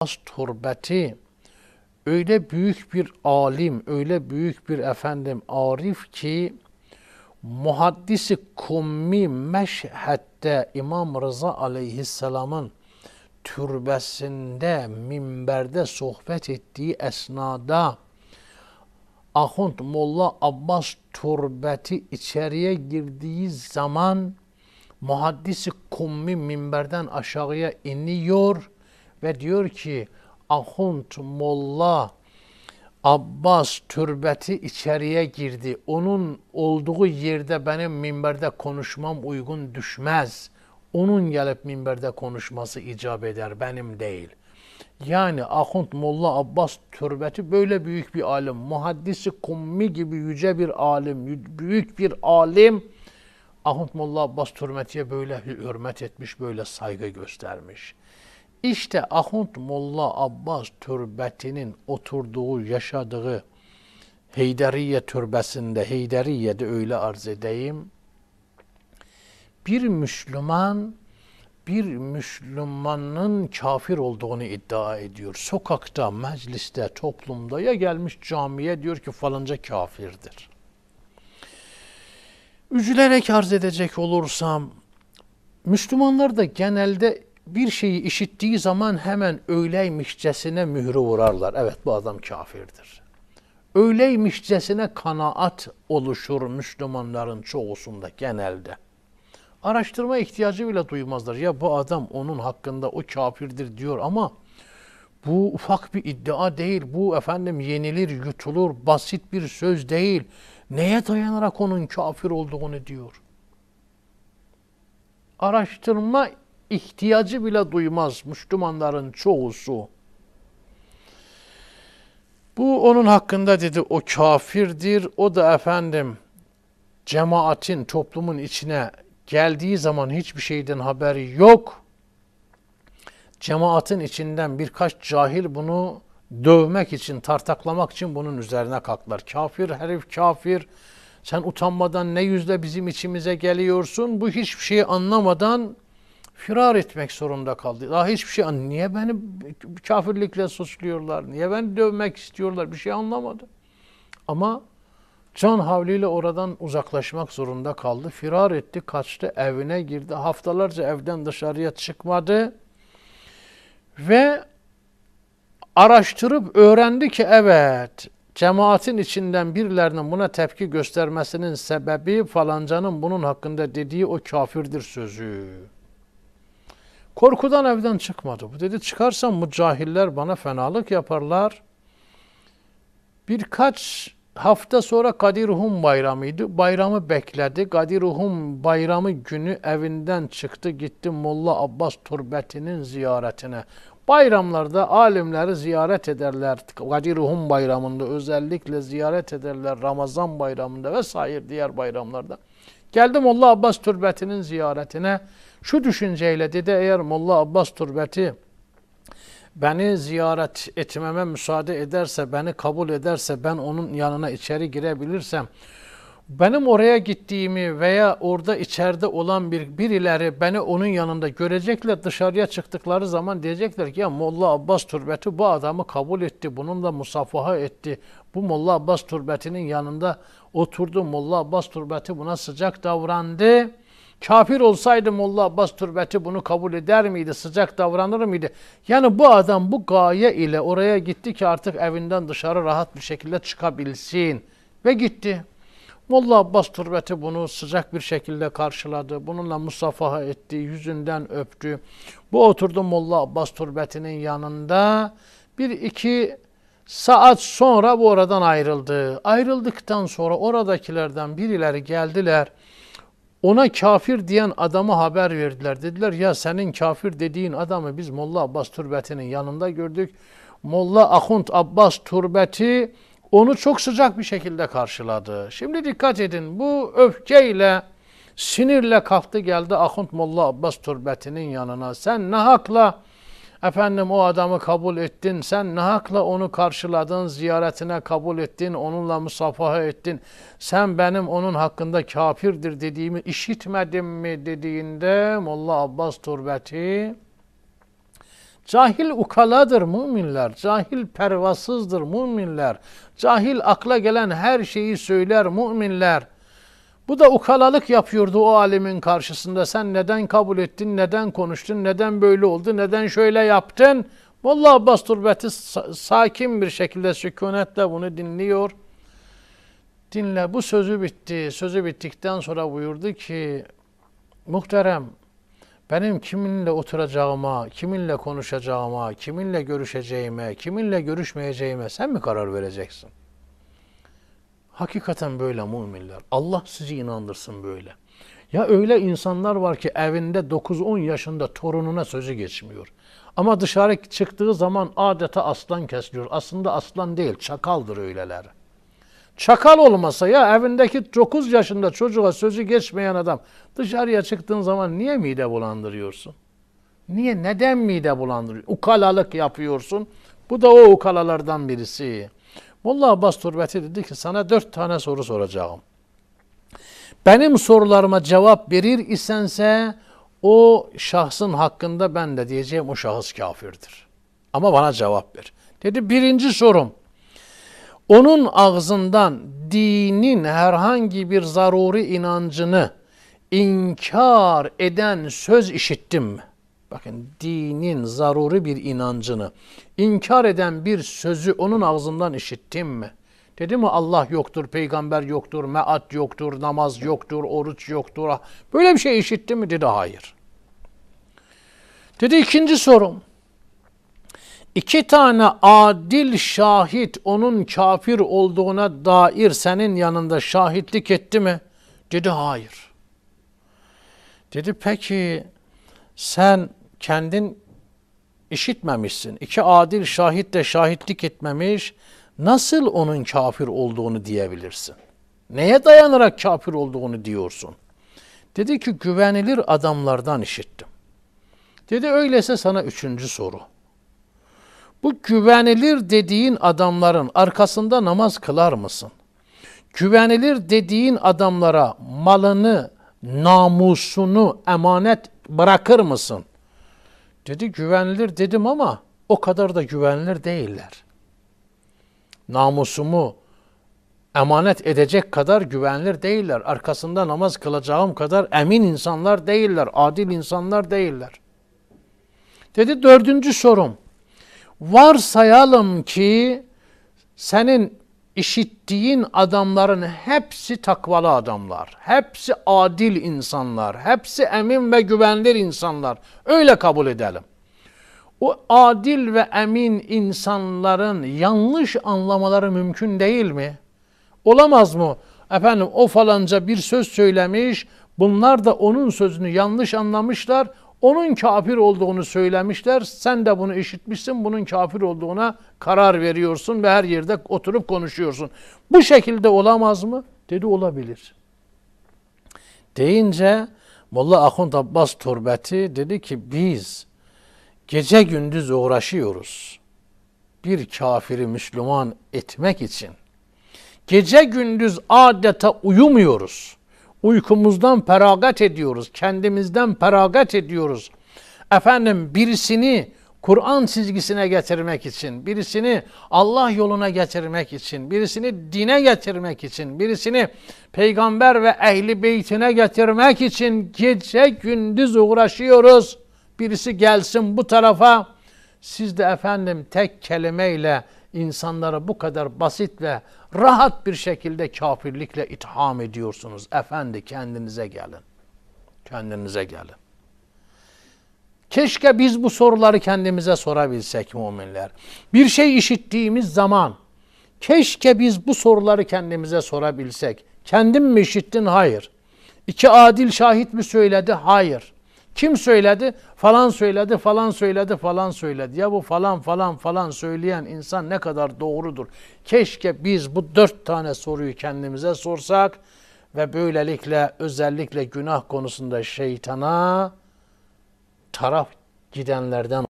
Abbas Turbeti öyle büyük bir alim, öyle büyük bir efendim arif ki muhaddisi kummi meşhette İmam Rıza aleyhisselamın türbesinde, minberde sohbet ettiği esnada Ahund Molla Abbas Turbeti içeriye girdiği zaman muhaddisi kummi minberden aşağıya iniyor.'' ve diyor ki Ahunt Molla Abbas türbeti içeriye girdi. Onun olduğu yerde benim minberde konuşmam uygun düşmez. Onun gelip minberde konuşması icap eder, benim değil. Yani Ahunt Molla Abbas türbeti böyle büyük bir alim. Muhaddisi kummi gibi yüce bir alim, büyük bir alim. Ahunt Molla Abbas türbetiye böyle hürmet etmiş, böyle saygı göstermiş.'' İşte ahunt Molla Abbas türbetinin oturduğu, yaşadığı Heyderiye türbesinde, Heyderiye'de öyle arz edeyim. Bir Müslüman, bir Müslümanın kafir olduğunu iddia ediyor. Sokakta, mecliste, toplumda ya gelmiş camiye diyor ki falanca kafirdir. Üzülerek arz edecek olursam, Müslümanlar da genelde bir şeyi işittiği zaman hemen öyleymişcesine mührü vurarlar. Evet bu adam kafirdir. Öyleymişcesine kanaat oluşur Müslümanların çoğusunda genelde. Araştırma ihtiyacı bile duymazlar. Ya bu adam onun hakkında o kafirdir diyor ama bu ufak bir iddia değil. Bu efendim yenilir, yutulur, basit bir söz değil. Neye dayanarak onun kafir olduğunu diyor. Araştırma ihtiyacı bile duymaz Müslümanların çoğusu. Bu onun hakkında dedi o kafirdir. O da efendim cemaatin toplumun içine geldiği zaman hiçbir şeyden haberi yok. Cemaatin içinden birkaç cahil bunu dövmek için, tartaklamak için bunun üzerine kalklar. Kafir, herif kafir. Sen utanmadan ne yüzle bizim içimize geliyorsun? Bu hiçbir şeyi anlamadan firar etmek zorunda kaldı. Daha hiçbir şey niye beni kafirlikle suçluyorlar? Niye beni dövmek istiyorlar? Bir şey anlamadı. Ama can havliyle oradan uzaklaşmak zorunda kaldı. Firar etti, kaçtı, evine girdi. Haftalarca evden dışarıya çıkmadı. Ve araştırıp öğrendi ki evet cemaatin içinden birilerinin buna tepki göstermesinin sebebi falancanın bunun hakkında dediği o kafirdir sözü. Korkudan evden çıkmadı. Bu dedi çıkarsam bu cahiller bana fenalık yaparlar. Birkaç hafta sonra Kadiruhum bayramıydı. Bayramı bekledi. Kadiruhum bayramı günü evinden çıktı gitti Molla Abbas Turbeti'nin ziyaretine. Bayramlarda alimleri ziyaret ederler. Kadiruhum bayramında özellikle ziyaret ederler. Ramazan bayramında vesaire diğer bayramlarda. Geldim Molla Abbas Türbeti'nin ziyaretine. Şu düşünceyle dedi eğer Molla Abbas Türbeti beni ziyaret etmeme müsaade ederse, beni kabul ederse, ben onun yanına içeri girebilirsem, benim oraya gittiğimi veya orada içeride olan bir birileri beni onun yanında görecekler dışarıya çıktıkları zaman diyecekler ki ya Molla Abbas türbeti bu adamı kabul etti, bununla musafaha etti. Bu Molla Abbas türbeti'nin yanında oturdu. Molla Abbas türbeti buna sıcak davrandı. Kafir olsaydı Molla Abbas türbeti bunu kabul eder miydi? Sıcak davranır mıydı? Yani bu adam bu gaye ile oraya gitti ki artık evinden dışarı rahat bir şekilde çıkabilsin. Ve gitti. Molla Abbas Turbeti bunu sıcak bir şekilde karşıladı. Bununla musafaha etti, yüzünden öptü. Bu oturdu Molla Abbas Turbeti'nin yanında. Bir iki saat sonra bu oradan ayrıldı. Ayrıldıktan sonra oradakilerden birileri geldiler. Ona kafir diyen adama haber verdiler. Dediler ya senin kafir dediğin adamı biz Molla Abbas Turbeti'nin yanında gördük. Molla Akunt Abbas Turbeti onu çok sıcak bir şekilde karşıladı. Şimdi dikkat edin bu öfkeyle sinirle kalktı geldi Akunt Molla Abbas Turbetin'in yanına. Sen ne hakla efendim o adamı kabul ettin, sen ne hakla onu karşıladın, ziyaretine kabul ettin, onunla musafaha ettin. Sen benim onun hakkında kafirdir dediğimi işitmedin mi dediğinde Molla Abbas Turbeti Cahil ukaladır müminler, cahil pervasızdır müminler, cahil akla gelen her şeyi söyler müminler. Bu da ukalalık yapıyordu o alemin karşısında. Sen neden kabul ettin, neden konuştun, neden böyle oldu, neden şöyle yaptın? Vallahi Abbas Turbeti sakin bir şekilde sükunetle bunu dinliyor. Dinle bu sözü bitti. Sözü bittikten sonra buyurdu ki muhterem benim kiminle oturacağıma, kiminle konuşacağıma, kiminle görüşeceğime, kiminle görüşmeyeceğime sen mi karar vereceksin? Hakikaten böyle müminler. Allah sizi inandırsın böyle. Ya öyle insanlar var ki evinde 9-10 yaşında torununa sözü geçmiyor. Ama dışarı çıktığı zaman adeta aslan kesiliyor. Aslında aslan değil, çakaldır öyleler. Çakal olmasa ya evindeki 9 yaşında çocuğa sözü geçmeyen adam dışarıya çıktığın zaman niye mide bulandırıyorsun? Niye neden mide bulandırıyorsun? Ukalalık yapıyorsun. Bu da o ukalalardan birisi. Molla Abbas Turbeti dedi ki sana dört tane soru soracağım. Benim sorularıma cevap verir isense o şahsın hakkında ben de diyeceğim o şahıs kafirdir. Ama bana cevap ver. Dedi birinci sorum onun ağzından dinin herhangi bir zaruri inancını inkar eden söz işittim mi? Bakın dinin zaruri bir inancını inkar eden bir sözü onun ağzından işittim mi? Dedi mi Allah yoktur, peygamber yoktur, meat yoktur, namaz yoktur, oruç yoktur. Ah, böyle bir şey işitti mi? Dedi hayır. Dedi ikinci sorum. İki tane adil şahit onun kafir olduğuna dair senin yanında şahitlik etti mi? Dedi hayır. Dedi peki sen kendin işitmemişsin. İki adil şahit de şahitlik etmemiş. Nasıl onun kafir olduğunu diyebilirsin? Neye dayanarak kafir olduğunu diyorsun? Dedi ki güvenilir adamlardan işittim. Dedi öyleyse sana üçüncü soru. Bu güvenilir dediğin adamların arkasında namaz kılar mısın? Güvenilir dediğin adamlara malını, namusunu emanet bırakır mısın? Dedi güvenilir dedim ama o kadar da güvenilir değiller. Namusumu emanet edecek kadar güvenilir değiller. Arkasında namaz kılacağım kadar emin insanlar değiller, adil insanlar değiller. Dedi dördüncü sorum. Varsayalım ki senin işittiğin adamların hepsi takvalı adamlar. Hepsi adil insanlar. Hepsi emin ve güvenilir insanlar. Öyle kabul edelim. O adil ve emin insanların yanlış anlamaları mümkün değil mi? Olamaz mı? Efendim o falanca bir söz söylemiş, bunlar da onun sözünü yanlış anlamışlar. Onun kafir olduğunu söylemişler. Sen de bunu işitmişsin. Bunun kafir olduğuna karar veriyorsun ve her yerde oturup konuşuyorsun. Bu şekilde olamaz mı? Dedi olabilir. Deyince Molla Ahund Abbas Turbeti dedi ki biz gece gündüz uğraşıyoruz. Bir kafiri Müslüman etmek için. Gece gündüz adeta uyumuyoruz.'' Uykumuzdan feragat ediyoruz. Kendimizden feragat ediyoruz. Efendim birisini Kur'an çizgisine getirmek için, birisini Allah yoluna getirmek için, birisini dine getirmek için, birisini peygamber ve ehli beytine getirmek için gece gündüz uğraşıyoruz. Birisi gelsin bu tarafa. Siz de efendim tek kelimeyle insanlara bu kadar basit ve rahat bir şekilde kafirlikle itham ediyorsunuz. Efendi kendinize gelin. Kendinize gelin. Keşke biz bu soruları kendimize sorabilsek müminler. Bir şey işittiğimiz zaman keşke biz bu soruları kendimize sorabilsek. Kendim mi işittin? Hayır. İki adil şahit mi söyledi? Hayır. Kim söyledi? Falan söyledi, falan söyledi, falan söyledi. Ya bu falan falan falan söyleyen insan ne kadar doğrudur. Keşke biz bu dört tane soruyu kendimize sorsak ve böylelikle özellikle günah konusunda şeytana taraf gidenlerden